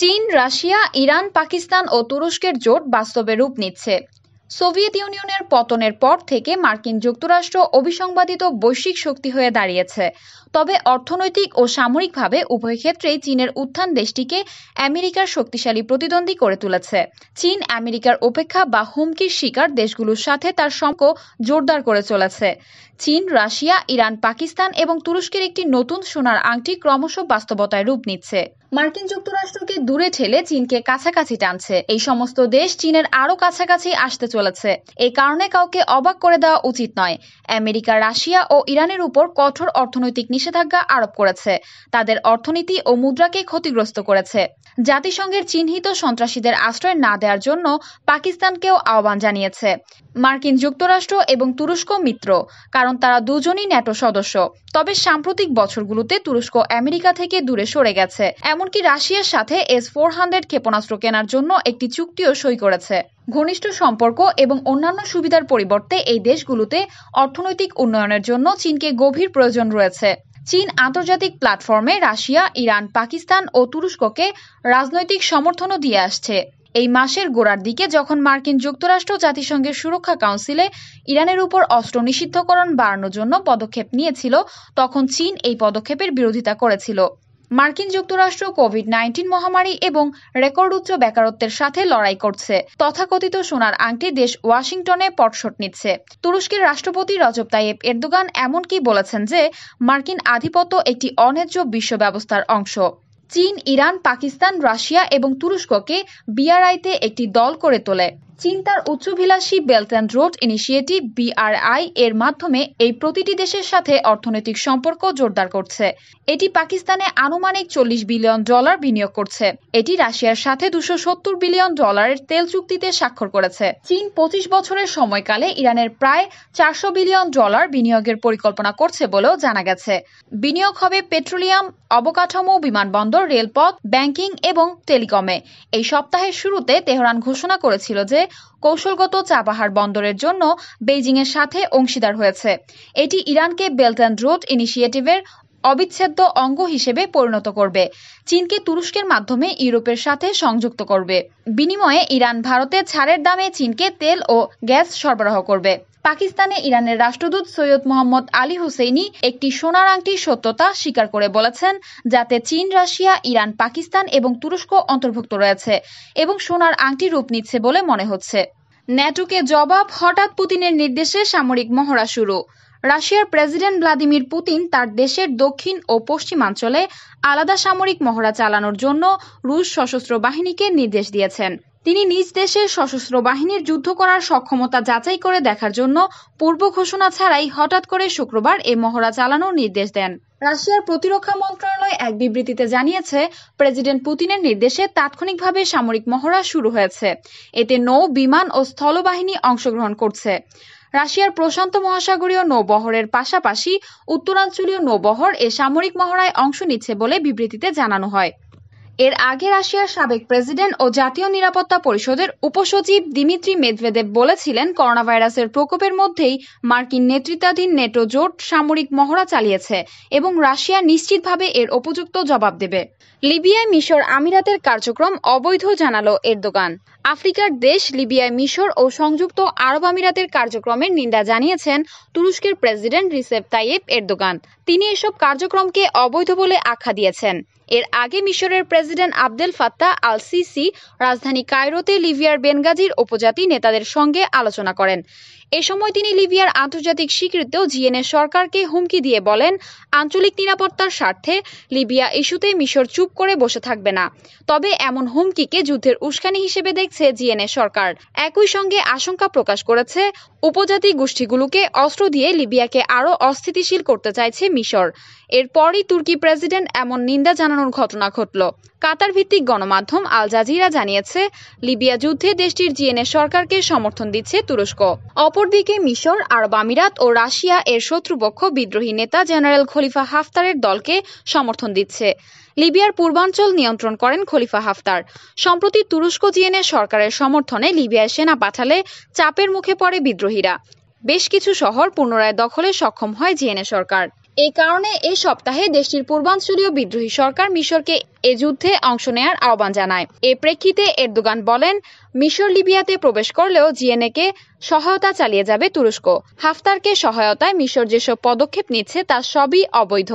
চীন Russia Iran Pakistan ও তুরস্কের জোট বাস্তবে রূপ নিচ্ছে সোভিয়েত ইউনিয়নের পতনের পর থেকে মার্কিন যুক্তরাষ্ট্র অভিসংবাদিত বৈশ্বিক শক্তি হয়ে দাঁড়িয়েছে তবে অর্থনৈতিক ও সামরিকভাবে উভয় ক্ষেত্রেই চীনের উত্থান দেশটিকে আমেরিকার শক্তিশালী প্রতিদ্বন্দ্বী করে তুলেছে চীন আমেরিকার উপেক্ষা বা হুমকির শিকার দেশগুলোর সাথে তার সম্পর্ক জোরদার করে চলেছে চীন রাশিয়া ইরান পাকিস্তান এবং তুরস্কের একটি নতুন সোনার আংটি ক্রমশ বাস্তবতায় রূপ নিচ্ছে মার্কিন যুক্তরাষ্ট্রকে দূরে ঠেলে চীনকে কাছাকাছি টানছে এই সমস্ত দেশ চীনের আরও কাছাকাছি আসতে চলেছে এ কারণে কাউকে অবাক করে দেওয়া উচিত নয় আমেরিকা রাশিয়া ও ইরানের উপর কঠোর অর্থনৈতিক নিষেধাজ্ঞা আরোপ করেছে তাদের অর্থনীতি ও মুদ্রাকে ক্ষতিগ্রস্ত করেছে জাতিসংঘের চিহ্নিত সন্ত্রাসীদের আশ্রয় না দেওয়ার জন্য পাকিস্তানকেও আহ্বান জানিয়েছে মার্কিন যুক্তরাষ্ট্র এবং তুরস্ক মিত্র কারণ কারণ তারা দুজনই ন্যাটো সদস্য তবে সাম্প্রতিক বছরগুলোতে তুরস্ক আমেরিকা থেকে দূরে সরে গেছে এমনকি রাশিয়ার সাথে এস ফোর হান্ড্রেড ক্ষেপণাস্ত্র কেনার জন্য একটি চুক্তিও সই করেছে ঘনিষ্ঠ সম্পর্ক এবং অন্যান্য সুবিধার পরিবর্তে এই দেশগুলোতে অর্থনৈতিক উন্নয়নের জন্য চীনকে গভীর প্রয়োজন রয়েছে চীন আন্তর্জাতিক প্ল্যাটফর্মে রাশিয়া ইরান পাকিস্তান ও তুরস্ককে রাজনৈতিক সমর্থনও দিয়ে আসছে এই মাসের গোড়ার দিকে যখন মার্কিন যুক্তরাষ্ট্র জাতিসংঘের সুরক্ষা কাউন্সিলে ইরানের উপর অস্ত্র নিষিদ্ধকরণ বাড়ানোর জন্য পদক্ষেপ নিয়েছিল তখন চীন এই পদক্ষেপের বিরোধিতা করেছিল মার্কিন যুক্তরাষ্ট্র কোভিড নাইন্টিন মহামারী এবং রেকর্ড উচ্চ বেকারত্বের সাথে লড়াই করছে তথাকথিত সোনার আংটি দেশ ওয়াশিংটনে পটশট নিচ্ছে তুরস্কের রাষ্ট্রপতি রজব তাইয়েব এরদোগান এমনকি বলেছেন যে মার্কিন আধিপত্য একটি অন্যায্য বিশ্ব ব্যবস্থার অংশ চীন ইরান পাকিস্তান রাশিয়া এবং তুরস্ককে বিআরআইতে একটি দল করে তোলে চিন্তার উচ্চভিলাষী belt and road initiative BRI এর মাধ্যমে এই প্রতিটি দেশের সাথে অর্থনৈতিক সম্পর্ক জোরদার করছে এটি পাকিস্তানে আনুমানিক চল্লিশ বিলিয়ন ডলার বিনিয়োগ করছে এটি রাশিয়ার সাথে দুশো সত্তর বিলিয়ন ডলারের তেল চুক্তিতে স্বাক্ষর করেছে চীন পঁচিশ বছরের সময়কালে ইরানের প্রায় চারশো বিলিয়ন ডলার বিনিয়োগের পরিকল্পনা করছে বলেও জানা গেছে বিনিয়োগ হবে পেট্রোলিয়াম অবকাঠামো বিমানবন্দর রেলপথ ব্যাংকিং এবং টেলিকমে এই সপ্তাহের শুরুতে তেহরান ঘোষণা করেছিল যে কৌশলগত চাবাহার বন্দরের জন্য বেইজিংয়ের সাথে অংশীদার হয়েছে এটি ইরানকে বেল্ট অ্যান্ড রোড ইনিশিয়েটিভের অবিচ্ছেদ্য অঙ্গ হিসেবে পরিণত করবে চীনকে তুরস্কের মাধ্যমে ইউরোপের সাথে সংযুক্ত করবে বিনিময়ে ইরান ভারতে ছাড়ের দামে চীনকে তেল ও গ্যাস সরবরাহ করবে পাকিস্তানে ইরানের রাষ্ট্রদূত সৈয়দ মোহাম্মদ আলী হুসেইনি একটি সোনার আংটির সত্যতা স্বীকার করে বলেছেন যাতে চীন রাশিয়া ইরান পাকিস্তান এবং তুরস্ক অন্তর্ভুক্ত রয়েছে এবং সোনার আংটি রূপ নিচ্ছে বলে মনে হচ্ছে ন্যাটোকে জবাব হঠাৎ পুতিনের নির্দেশে সামরিক মহড়া শুরু রাশিয়ার প্রেসিডেন্ট ভ্লাদিমির পুতিন তার দেশের দক্ষিণ ও পশ্চিমাঞ্চলে আলাদা সামরিক মহড়া চালানোর জন্য রুশ সশস্ত্র বাহিনীকে নির্দেশ দিয়েছেন তিনি নিজ দেশের সশস্ত্র বাহিনীর যুদ্ধ করার সক্ষমতা যাচাই করে দেখার জন্য পূর্ব ঘোষণা ছাড়াই হঠাৎ করে শুক্রবার এ মহড়া চালানোর নির্দেশ দেন রাশিয়ার প্রতিরক্ষা মন্ত্রণালয় এক বিবৃতিতে জানিয়েছে প্রেসিডেন্ট পুতিনের নির্দেশে তাৎক্ষণিকভাবে সামরিক মহড়া শুরু হয়েছে এতে নৌ বিমান ও স্থলবাহিনী অংশগ্রহণ করছে রাশিয়ার প্রশান্ত মহাসাগরীয় নৌবহরের পাশাপাশি উত্তরাঞ্চলীয় নৌবহর এ সামরিক মহড়ায় অংশ নিচ্ছে বলে বিবৃতিতে জানানো হয় এর আগে রাশিয়ার সাবেক প্রেসিডেন্ট ও জাতীয় নিরাপত্তা পরিষদের উপসচিব দিমিত্রি মেদভেদেব বলেছিলেন করোনাভাইরাসের প্রকোপের মধ্যেই মার্কিন নেতৃত্বাধীন নেটো জোট সামরিক মহড়া চালিয়েছে এবং রাশিয়া নিশ্চিতভাবে এর উপযুক্ত জবাব দেবে লিবিয়ায় মিশর আমিরাতের কার্যক্রম অবৈধ জানালো এরদোগান আফ্রিকার দেশ লিবিয়ায় মিশর ও সংযুক্ত আরব আমিরাতের কার্যক্রমের নিন্দা জানিয়েছেন তুরস্কের প্রেসিডেন্ট রিসেপ তাইয়েব এরদোগান তিনি এসব কার্যক্রমকে অবৈধ বলে আখ্যা দিয়েছেন এর আগে মিশরের president Abdel Fattah al Sisi রাজধানী কায়রোতে লিবিয়ার বেনগাজির উপজাতি নেতাদের সঙ্গে আলোচনা করেন এ সময় তিনি লিবিয়ার আন্তর্জাতিক স্বীকৃত জিএনএ সরকারকে হুমকি দিয়ে বলেন আঞ্চলিক নিরাপত্তার স্বার্থে লিবিয়া ইস্যুতে মিশর চুপ করে বসে থাকবে না তবে এমন হুমকিকে যুদ্ধের উস্কানি হিসেবে দেখছে জিএনএ সরকার একই সঙ্গে আশঙ্কা প্রকাশ করেছে উপজাতি গোষ্ঠীগুলোকে অস্ত্র দিয়ে লিবিয়াকে আরও অস্থিতিশীল করতে চাইছে মিশর এরপরই তুর্কি প্রেসিডেন্ট এমন নিন্দা জানানোর ঘটনা ঘটল কাতার ভিত্তিক গণমাধ্যম আল জাজিরা জানিয়েছে লিবিয়া যুদ্ধে দেশটির জিএনএ সরকারকে সমর্থন দিচ্ছে তুরস্ক অপরদিকে মিশর, আরব আমিরাত ও রাশিয়া এর শত্রুপক্ষ বিদ্রোহী নেতা জেনারেল খলিফা হাফতারের দলকে সমর্থন দিচ্ছে লিবিয়ার পূর্বাঞ্চল নিয়ন্ত্রণ করেন খলিফা হাফতার সম্প্রতি তুরস্ক জিএনএ সরকারের সমর্থনে লিবিয়ায় সেনা পাঠালে চাপের মুখে পড়ে বিদ্রোহীরা বেশ কিছু শহর পুনরায় দখলে সক্ষম হয় জিএনএ সরকার এ কারণে এ সপ্তাহে দেশটির পূর্বাঞ্চলীয় বিদ্রোহী সরকার মিশরকে এ যুদ্ধে অংশ নেয়ার আহ্বান জানায় এ প্রেক্ষিতে এরদোগান বলেন মিশর লিবিয়াতে প্রবেশ করলেও জিএনএকে সহায়তা চালিয়ে যাবে তুরস্ক হাফতারকে সহায়তায় মিশর যেসব পদক্ষেপ নিচ্ছে তা সবই অবৈধ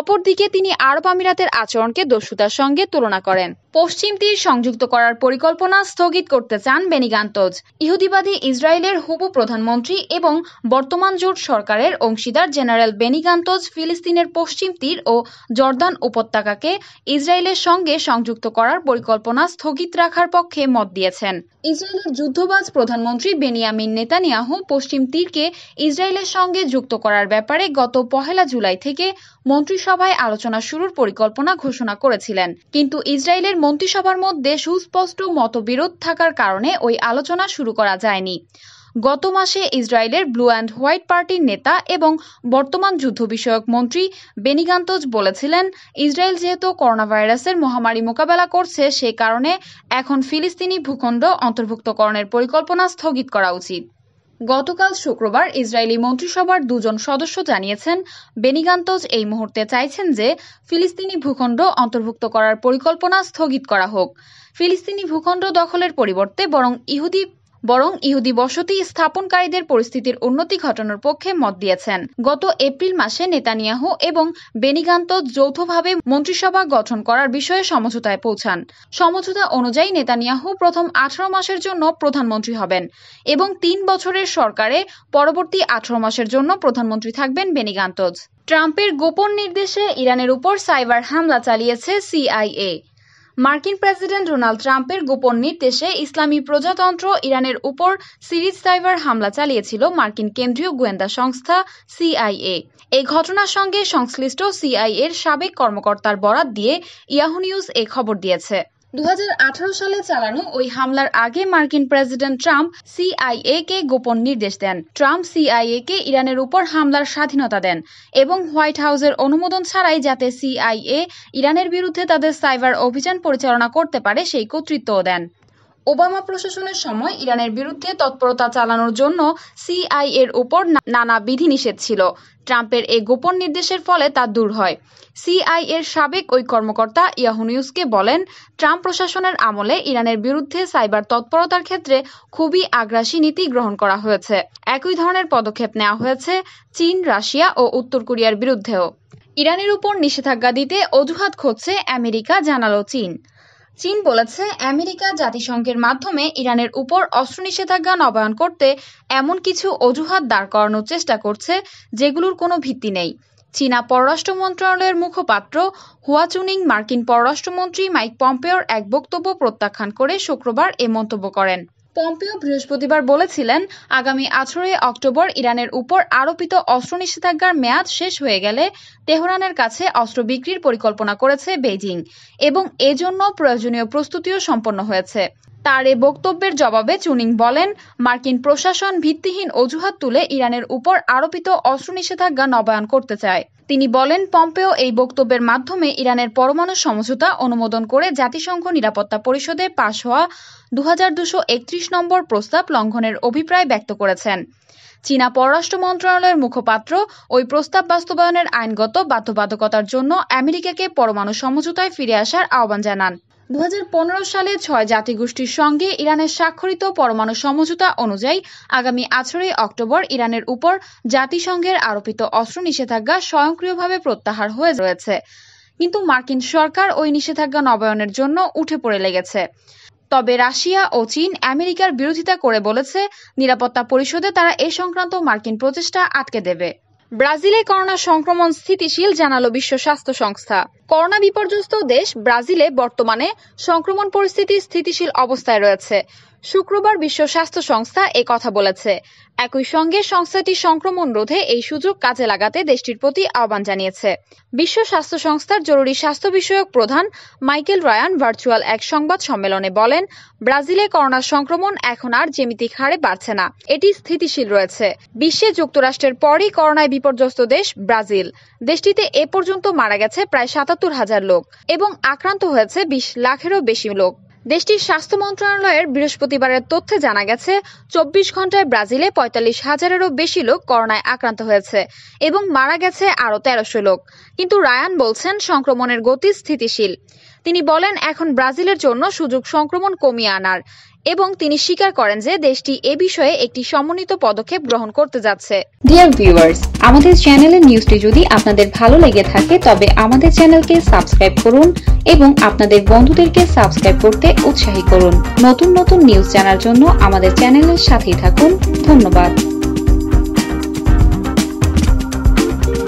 অপরদিকে তিনি আরব আমিরাতের আচরণকে দস্যুতার সঙ্গে তুলনা করেন পশ্চিম তীর সংযুক্ত করার পরিকল্পনা স্থগিত করতে চান বেনিগান্তজ ইহুদিবাদী ইসরায়েলের হুবু প্রধানমন্ত্রী এবং বর্তমান জোট সরকারের অংশীদার জেনারেল বেনিগান্তজ ফিলিস্তিনের পশ্চিম তীর ও জর্দান উপত্যকাকে ইসরায়েলের সঙ্গে সংযুক্ত করার পরিকল্পনা স্থগিত রাখার পক্ষে মত দিয়েছেন ইসরায়েলের যুদ্ধবাজ প্রধানমন্ত্রী বেনিয়ামিন নেতানিয়াহু পশ্চিম তীরকে ইসরায়েলের সঙ্গে যুক্ত করার ব্যাপারে গত পহেলা জুলাই থেকে মন্ত্রিসভায় আলোচনা শুরুর পরিকল্পনা ঘোষণা করেছিলেন কিন্তু ইসরায়েলের মন্ত্রিসভার মধ্যে সুস্পষ্ট মতবিরোধ থাকার কারণে ওই আলোচনা শুরু করা যায়নি গত মাসে ইসরায়েলের ব্লু অ্যান্ড হোয়াইট পার্টির নেতা এবং বর্তমান যুদ্ধ বিষয়ক মন্ত্রী বেনিগান্তজ বলেছিলেন ইসরায়েল যেহেতু করোনাভাইরাসের মহামারী মোকাবেলা করছে সে কারণে এখন ফিলিস্তিনি ভূখণ্ড অন্তর্ভুক্তকরণের পরিকল্পনা স্থগিত করা উচিত গতকাল শুক্রবার ইসরায়েলি মন্ত্রিসভার দুজন সদস্য জানিয়েছেন বেনিগান্তজ এই মুহূর্তে চাইছেন যে ফিলিস্তিনি ভূখণ্ড অন্তর্ভুক্ত করার পরিকল্পনা স্থগিত করা হোক ফিলিস্তিনি ভূখণ্ড দখলের পরিবর্তে বরং ইহুদি বরং ইহুদি বসতি স্থাপনকারীদের পরিস্থিতির উন্নতি ঘটানোর পক্ষে মত দিয়েছেন গত এপ্রিল মাসে নেতানিয়াহু এবং বেনিগান্ত যৌথভাবে মন্ত্রিসভা গঠন করার বিষয়ে সমঝোতায় পৌঁছান সমঝোতা অনুযায়ী নেতানিয়াহু প্রথম আঠারো মাসের জন্য প্রধানমন্ত্রী হবেন এবং তিন বছরের সরকারে পরবর্তী আঠারো মাসের জন্য প্রধানমন্ত্রী থাকবেন বেনিগান্তজ ট্রাম্পের গোপন নির্দেশে ইরানের উপর সাইবার হামলা চালিয়েছে সিআইএ মার্কিন প্রেসিডেন্ট ডোনাল্ড ট্রাম্পের গোপন নির্দেশে ইসলামী প্রজাতন্ত্র ইরানের উপর সিরিজ সাইবার হামলা চালিয়েছিল মার্কিন কেন্দ্রীয় গোয়েন্দা সংস্থা সিআইএ এই ঘটনার সঙ্গে সংশ্লিষ্ট সিআইএর সাবেক কর্মকর্তার বরাত দিয়ে ইয়াহু নিউজ এ খবর দিয়েছে দু সালে চালানো ওই হামলার আগে মার্কিন প্রেসিডেন্ট ট্রাম্প সিআইএ কে গোপন নির্দেশ দেন ট্রাম্প সিআইএ কে ইরানের উপর হামলার স্বাধীনতা দেন এবং হোয়াইট হাউসের অনুমোদন ছাড়াই যাতে সিআইএ ইরানের বিরুদ্ধে তাদের সাইবার অভিযান পরিচালনা করতে পারে সেই কর্তৃত্বও দেন ওবামা প্রশাসনের সময় ইরানের বিরুদ্ধে তৎপরতা চালানোর জন্য সিআই এর উপর নানা বিধিনিষেধ ছিল ট্রাম্পের এই গোপন নির্দেশের ফলে তা দূর হয় সিআইএর সাবেক ওই কর্মকর্তা ইয়াহুনিউসকে বলেন ট্রাম্প প্রশাসনের আমলে ইরানের বিরুদ্ধে সাইবার তৎপরতার ক্ষেত্রে খুবই আগ্রাসী নীতি গ্রহণ করা হয়েছে একই ধরনের পদক্ষেপ নেওয়া হয়েছে চীন রাশিয়া ও উত্তর কোরিয়ার বিরুদ্ধেও ইরানের উপর নিষেধাজ্ঞা দিতে অজুহাত খুঁজছে আমেরিকা জানালো চীন চীন বলেছে আমেরিকা জাতিসংঘের মাধ্যমে ইরানের উপর অস্ত্র নিষেধাজ্ঞা নবায়ন করতে এমন কিছু অজুহাত দাঁড় করানোর চেষ্টা করছে যেগুলোর কোনো ভিত্তি নেই চীনা পররাষ্ট্র মন্ত্রণালয়ের মুখপাত্র হুয়াচুনিং মার্কিন পররাষ্ট্রমন্ত্রী মাইক পম্পেওর এক বক্তব্য প্রত্যাখ্যান করে শুক্রবার এ মন্তব্য করেন পম্পিও বৃহস্পতিবার বলেছিলেন, আগামী আঠারোই অক্টোবর ইরানের উপর আরোপিত অস্ত্র নিষেধাজ্ঞার মেয়াদ শেষ হয়ে গেলে তেহরানের কাছে অস্ত্র বিক্রির পরিকল্পনা করেছে বেইজিং এবং এজন্য প্রয়োজনীয় প্রস্তুতিও সম্পন্ন হয়েছে তার এ বক্তব্যের জবাবে চুনিং বলেন, মার্কিন প্রশাসন ভিত্তিহীন অজুহাত তুলে ইরানের উপর আরোপিত অস্ত্র নিষেধাজ্ঞা নবায়ন করতে চায়। তিনি বলেন, পম্পেও এই বক্তব্যের মাধ্যমে ইরানের পরমাণু সমঝোতা অনুমোদন করে জাতিসংঘ নিরাপত্তা পরিষদে পাশ হওয়া দু নম্বর প্রস্তাব লঙ্ঘনের অভিপ্রায় ব্যক্ত করেছেন। চীনা পররাষ্ট্র মন্ত্রণালয়ের মুখপাত্র ওই প্রস্তাব বাস্তবায়নের আইনগত বাধ্যবাধকতার জন্য আমেরিকাকে পরমাণু সমঝোতায় ফিরে আসার আহ্বান জানান দু সালে ছয় জাতিগোষ্ঠীর সঙ্গে ইরানের স্বাক্ষরিত পরমাণু সমঝোতা অনুযায়ী আগামী আঠারোই অক্টোবর ইরানের উপর জাতিসংঘের আরোপিত অস্ত্র নিষেধাজ্ঞা স্বয়ংক্রিয়ভাবে প্রত্যাহার হয়ে রয়েছে কিন্তু মার্কিন সরকার ওই নিষেধাজ্ঞা নবায়নের জন্য উঠে পড়ে লেগেছে তবে রাশিয়া ও চীন আমেরিকার বিরোধিতা করে বলেছে নিরাপত্তা পরিষদে তারা এ সংক্রান্ত মার্কিন প্রচেষ্টা আটকে দেবে ব্রাজিলে করোনা সংক্রমণ স্থিতিশীল জানালো বিশ্ব স্বাস্থ্য সংস্থা করোনা বিপর্যস্ত দেশ ব্রাজিলে বর্তমানে সংক্রমণ পরিস্থিতি স্থিতিশীল অবস্থায় রয়েছে শুক্রবার বিশ্ব স্বাস্থ্য সংস্থা এ কথা বলেছে একই সঙ্গে সংস্থাটি সংক্রমণ রোধে এই সুযোগ কাজে লাগাতে দেশটির প্রতি আহ্বান জানিয়েছে বিশ্ব স্বাস্থ্য সংস্থার জরুরি স্বাস্থ্য বিষয়ক প্রধান মাইকেল রায়ান ভার্চুয়াল এক সংবাদ সম্মেলনে বলেন ব্রাজিলে করোনা সংক্রমণ এখন আর জ্যামিতিক হারে বাড়ছে না এটি স্থিতিশীল রয়েছে বিশ্বে যুক্তরাষ্ট্রের পরই করোনায় বিপর্যস্ত দেশ ব্রাজিল দেশটিতে এ পর্যন্ত মারা গেছে প্রায় সাতাত্তর হাজার লোক এবং আক্রান্ত হয়েছে বিশ লাখেরও বেশি লোক দেশটির স্বাস্থ্য মন্ত্রণালয়ের বৃহস্পতিবারের তথ্যে জানা গেছে চব্বিশ ঘন্টায় ব্রাজিলে পঁয়তাল্লিশ হাজারেরও বেশি লোক করোনায় আক্রান্ত হয়েছে এবং মারা গেছে আরও তেরোশো লোক কিন্তু রায়ান বলছেন সংক্রমণের গতি স্থিতিশীল তিনি বলেন এখন ব্রাজিলের জন্য সুযোগ সংক্রমণ কমিয়ে আনার এবং তিনি স্বীকার করেন যে দেশটি এ বিষয়ে একটি সমন্বিত পদক্ষেপ গ্রহণ করতে যাচ্ছে ডিয়ার ভিউয়ার্স আমাদের চ্যানেলের নিউজটি যদি আপনাদের ভালো লেগে থাকে তবে আমাদের চ্যানেলকে সাবস্ক্রাইব করুন এবং আপনাদের বন্ধুদেরকে সাবস্ক্রাইব করতে উৎসাহী করুন নতুন নতুন নিউজ জানার জন্য আমাদের চ্যানেলের সাথেই থাকুন ধন্যবাদ